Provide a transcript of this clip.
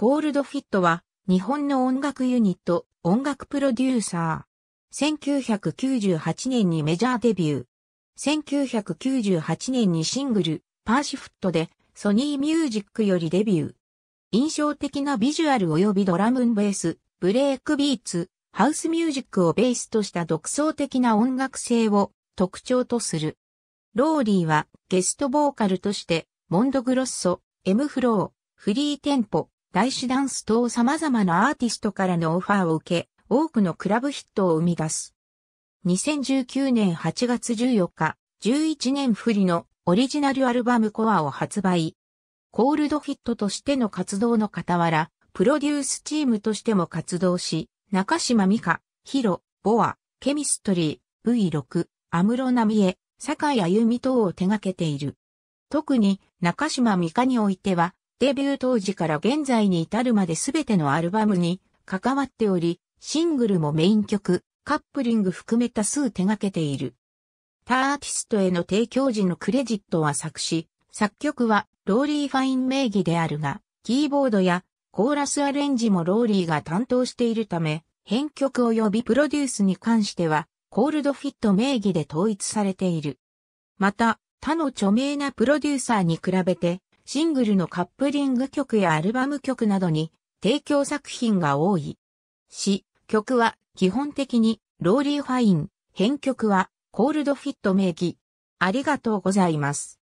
コールドフィットは日本の音楽ユニット、音楽プロデューサー。1998年にメジャーデビュー。1998年にシングル、パーシフットでソニーミュージックよりデビュー。印象的なビジュアル及びドラムンベース、ブレイクビーツ、ハウスミュージックをベースとした独創的な音楽性を特徴とする。ローリーはゲストボーカルとして、モンドグロッソ、エムフロー、フリーテンポ、大師ダンス等様々なアーティストからのオファーを受け、多くのクラブヒットを生み出す。2019年8月14日、11年振りのオリジナルアルバムコアを発売。コールドヒットとしての活動の傍ら、プロデュースチームとしても活動し、中島美香、ヒロ、ボア、ケミストリー、V6、アムロナミエ、坂井ゆ美等を手掛けている。特に中島美香においては、デビュー当時から現在に至るまで全てのアルバムに関わっており、シングルもメイン曲、カップリング含め多数手掛けている。他アーティストへの提供時のクレジットは作詞、作曲はローリー・ファイン名義であるが、キーボードやコーラスアレンジもローリーが担当しているため、編曲及びプロデュースに関しては、コールドフィット名義で統一されている。また、他の著名なプロデューサーに比べて、シングルのカップリング曲やアルバム曲などに提供作品が多い。詩、曲は基本的にローリーファイン、編曲はコールドフィット名義。ありがとうございます。